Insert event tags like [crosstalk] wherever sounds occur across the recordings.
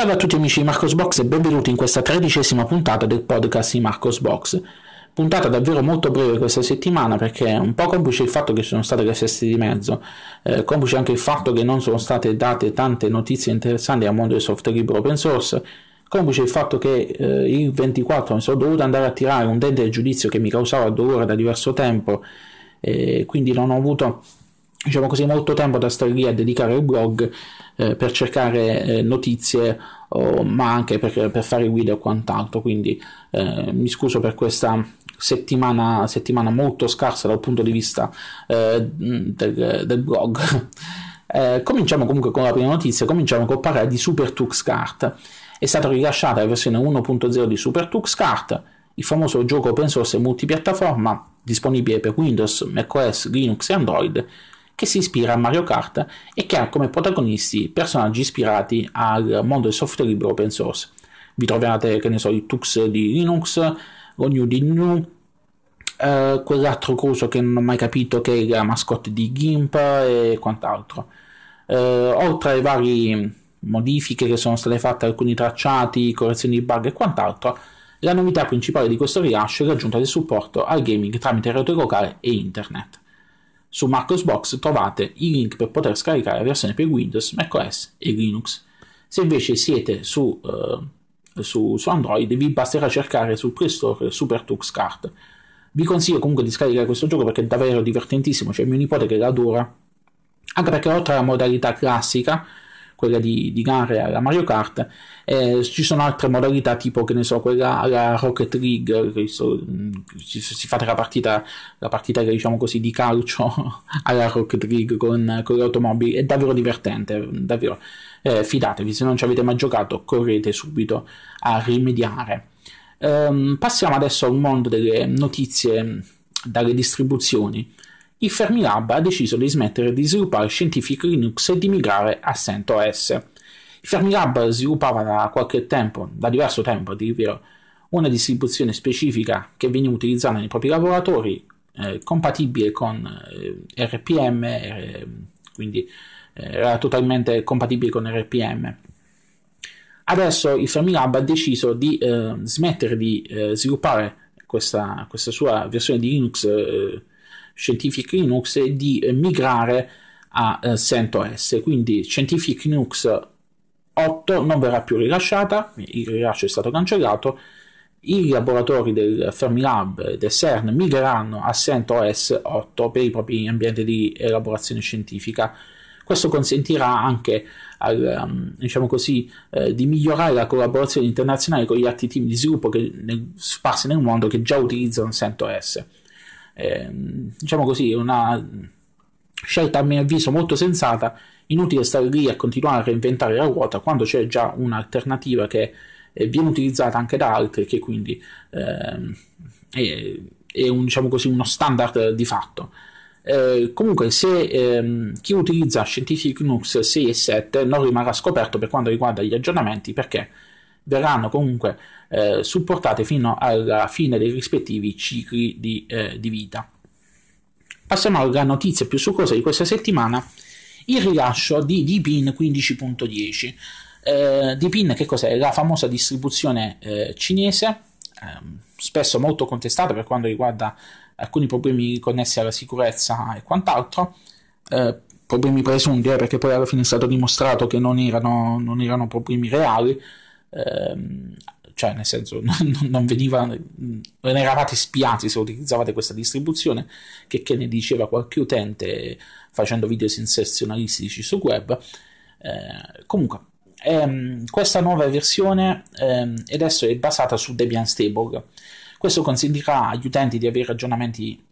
Salve a tutti amici di Marcosbox e benvenuti in questa tredicesima puntata del podcast di Marcosbox. Puntata davvero molto breve questa settimana perché è un po' complice il fatto che sono state le feste di mezzo, eh, complice anche il fatto che non sono state date tante notizie interessanti al mondo del software libero open source, complice il fatto che eh, il 24 mi sono dovuto andare a tirare un dente del giudizio che mi causava dolore da diverso tempo e eh, quindi non ho avuto diciamo così molto tempo da stare lì a dedicare il blog eh, per cercare eh, notizie o, ma anche per, per, fare video o quant'altro quindi eh, mi scuso per questa settimana, settimana, molto scarsa dal punto di vista eh, del, del blog [laughs] eh, cominciamo comunque con la prima notizia cominciamo col parlare di Super Tux Kart è stata rilasciata la versione 1.0 di Super Tux Kart il famoso gioco open source multipiattaforma disponibile per Windows, macOS, Linux e Android che si ispira a Mario Kart e che ha come protagonisti personaggi ispirati al mondo del software libero open source. Vi trovate, che ne so, il Tux di Linux, Ognu di New, eh, quell'altro coso che non ho mai capito che è la mascotte di Gimp e quant'altro. Eh, oltre ai vari modifiche che sono state fatte alcuni tracciati, correzioni di bug e quant'altro, la novità principale di questo rilascio è l'aggiunta del supporto al gaming tramite rete locale e internet. Su Macrosbox trovate i link per poter scaricare la versione per Windows, macOS e Linux. Se invece siete su, eh, su, su Android vi basterà cercare sul Play Store Super Tux Card. Vi consiglio comunque di scaricare questo gioco perché è davvero divertentissimo, c'è cioè, mio nipote che l'adora. anche perché oltre alla modalità classica quella di, di gare alla Mario Kart, eh, ci sono altre modalità tipo che ne so, quella alla Rocket League, so, si, mm, si fa la partita, la partita diciamo così di calcio [laughs] alla Rocket League con, con le automobili, è davvero divertente, davvero. Eh, fidatevi, se non ci avete mai giocato, correte subito a rimediare. Um, passiamo adesso al mondo delle notizie dalle distribuzioni il Fermilab ha deciso di smettere di sviluppare Scientific Linux e di migrare a CentOS. Il Fermilab sviluppava da qualche tempo, da diverso tempo addirittura, una distribuzione specifica che veniva utilizzata nei propri lavoratori, eh, compatibile con eh, RPM, eh, quindi eh, era totalmente compatibile con RPM. Adesso il Fermilab ha deciso di eh, smettere di eh, sviluppare questa, questa, sua versione di Linux eh, Scientific Linux di migrare a eh, CentOS. Quindi Scientific Linux 8 non verrà più rilasciata, il rilascio è stato cancellato. I laboratori del Fermilab e del CERN migreranno a CentOS 8 per i propri ambienti di elaborazione scientifica. Questo consentirà anche al, ehm, diciamo così, eh, di migliorare la collaborazione internazionale con gli altri team di sviluppo che, nel, sparsi nel mondo che già utilizzano CentOS eh, diciamo così, una scelta a mio avviso molto sensata, inutile stare lì a continuare a reinventare la ruota quando c'è già un'alternativa che viene utilizzata anche da altri che quindi ehm, è, è un, diciamo così, uno standard di fatto. Eh, comunque se ehm, chi utilizza Scientific Linux 6 e 7 non rimarrà scoperto per quanto riguarda gli aggiornamenti perché verranno comunque eh, supportate fino alla fine dei rispettivi cicli di, eh, di vita. Passiamo alla notizia più succosa di questa settimana, il rilascio di D-Pin 15.10. Eh, D-Pin che cos'è? La famosa distribuzione eh, cinese, ehm, spesso molto contestata per quanto riguarda alcuni problemi connessi alla sicurezza e quant'altro, eh, problemi presunti eh, perché poi alla fine è stato dimostrato che non erano, non erano problemi reali, ehm, cioè nel senso [laughs] non, non, veniva, non eravate spiati se utilizzavate questa distribuzione, che, che ne diceva qualche utente facendo video sensazionalistici su web. Eh, comunque, ehm, questa nuova versione ehm, adesso è basata su Debian Stable. Questo consentirà agli utenti di avere ragionamenti,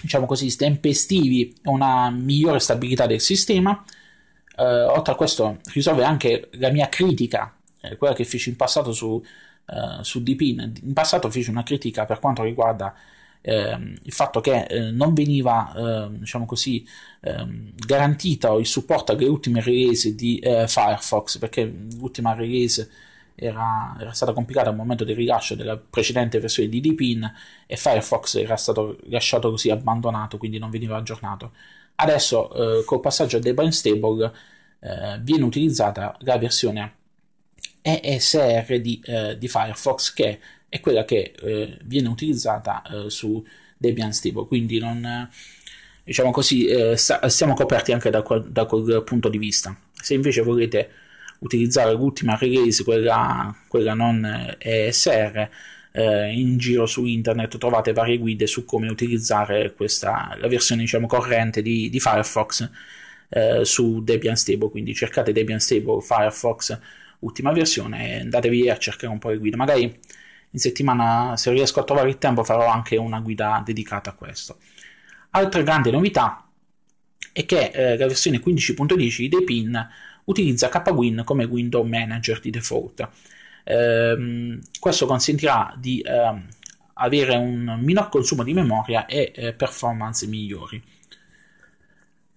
diciamo così, tempestivi e una migliore stabilità del sistema. Eh, oltre a questo, risolve anche la mia critica eh, quella che feci in passato su, eh, su Dipin, in passato feci una critica per quanto riguarda eh, il fatto che eh, non veniva, ehm, diciamo così, ehm, garantito il supporto alle ultime release di eh, Firefox, perché l'ultima release era, era, stata complicata al momento del rilascio della precedente versione di Dpin e Firefox era stato lasciato così abbandonato, quindi non veniva aggiornato. Adesso eh, col passaggio a Debian Stable eh, viene utilizzata la versione ESR di, eh, di Firefox, che è quella che eh, viene utilizzata eh, su Debian Stable. Quindi non, eh, diciamo così, eh, sta, siamo coperti anche da quel, da quel, punto di vista. Se invece volete utilizzare l'ultima release, quella, quella non ESR, eh, in giro su internet trovate varie guide su come utilizzare questa, la versione diciamo, corrente di, di Firefox eh, su Debian Stable quindi cercate Debian Stable Firefox ultima versione, andatevi a cercare un po' le guide. Magari in settimana, se riesco a trovare il tempo, farò anche una guida dedicata a questo. Altra grande novità è che eh, la versione 15.10 di Depin utilizza KWin come window manager di default. Eh, questo consentirà di eh, avere un minor consumo di memoria e eh, performance migliori.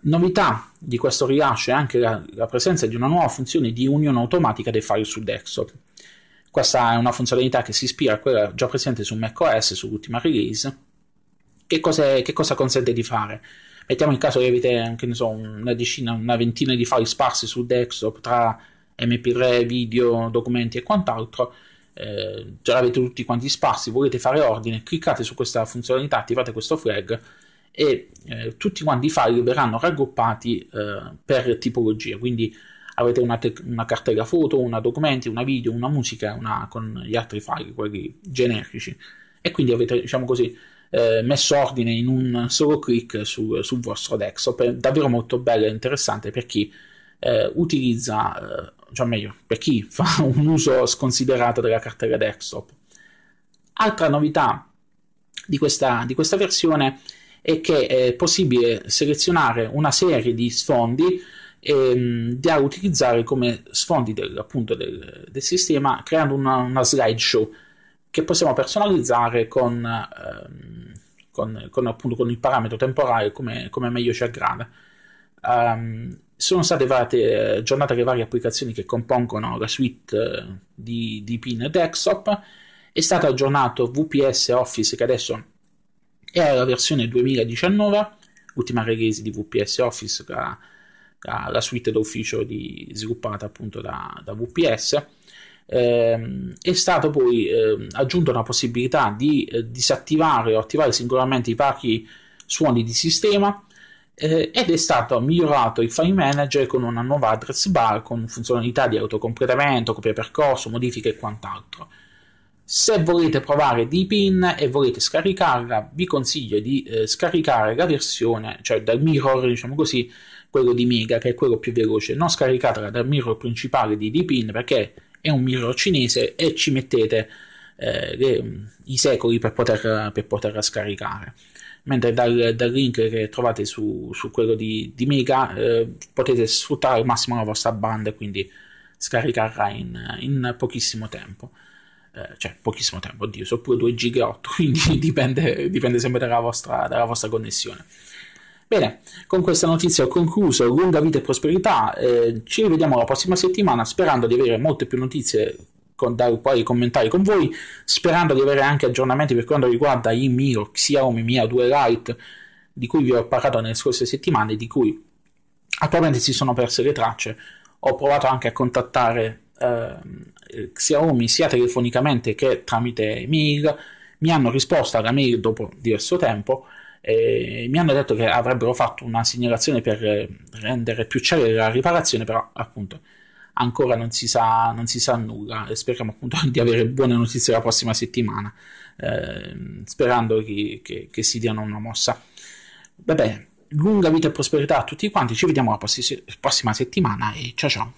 Novità di questo rilascio è anche la, la, presenza di una nuova funzione di unione automatica dei file sul desktop. Questa è una funzionalità che si ispira a quella già presente su macOS sull'ultima release. Che, cose, che cosa consente di fare? Mettiamo in caso che avete anche, so, una decina, una ventina di file sparsi sul desktop tra MP3, video, documenti e quant'altro. Eh, già l'avete tutti quanti sparsi, volete fare ordine, cliccate su questa funzionalità, attivate questo flag e eh, tutti quanti i file verranno raggruppati eh, per tipologia, quindi avete una, te- una, cartella foto, una documenti, una video, una musica una, con gli altri file, quelli generici e quindi avete diciamo così eh, messo ordine in un solo clic su, sul vostro desktop, è davvero molto bello e interessante per chi eh, utilizza, eh, cioè meglio, per chi fa [laughs] un uso sconsiderato della cartella desktop. Altra novità di questa, di questa versione è è che è possibile selezionare una serie di sfondi e, ehm, da utilizzare come sfondi del, appunto, del, del sistema creando una, una slideshow che possiamo personalizzare con, ehm, con, con, appunto, con il parametro temporale come, come meglio ci aggrada. Um, sono state varate, aggiornate le varie applicazioni che compongono la suite eh, di, di PIN desktop, è stato aggiornato VPS Office che adesso era la versione 2019, ultima release di VPS Office, la, la, la suite d'ufficio di, sviluppata appunto da, da VPS. Eh, è stata poi eh, aggiunta la possibilità di eh, disattivare o attivare singolarmente i vari suoni di sistema eh, ed è stato migliorato il file manager con una nuova address bar con funzionalità di autocompletamento, copia percorso, modifiche e quant'altro. Se volete provare Deepin e volete scaricarla, vi consiglio di eh, scaricare la versione, cioè dal mirror, diciamo così, quello di Mega, che è quello più veloce. Non scaricatela dal mirror principale di Deepin perché è un mirror cinese e ci mettete eh, le, i secoli per poterla, per poterla scaricare. Mentre dal, dal, link che trovate su, su quello di, di Mega eh, potete sfruttare al massimo la vostra banda e quindi scaricarla in, in pochissimo tempo. Eh, cioè pochissimo tempo, oddio, sono pure 2 giga 8, quindi dipende, dipende sempre dalla vostra, dalla vostra connessione. Bene, con questa notizia ho concluso, lunga vita e prosperità, eh, ci rivediamo la prossima settimana sperando di avere molte più notizie con, da poi commentare con voi, sperando di avere anche aggiornamenti per quanto riguarda i Miro, Xiaomi Mia 2 Lite di cui vi ho parlato nelle scorse settimane, di cui attualmente si sono perse le tracce, ho provato anche a contattare eh, Xiaomi sia telefonicamente che tramite mail mi hanno risposto alla mail dopo diverso tempo e mi hanno detto che avrebbero fatto una segnalazione per rendere più celere la riparazione però appunto ancora non si sa, non si sa nulla e speriamo appunto [laughs] di avere buone notizie la prossima settimana eh, sperando che, che, che, si diano una mossa vabbè lunga vita e prosperità a tutti quanti ci vediamo la prossima settimana e ciao ciao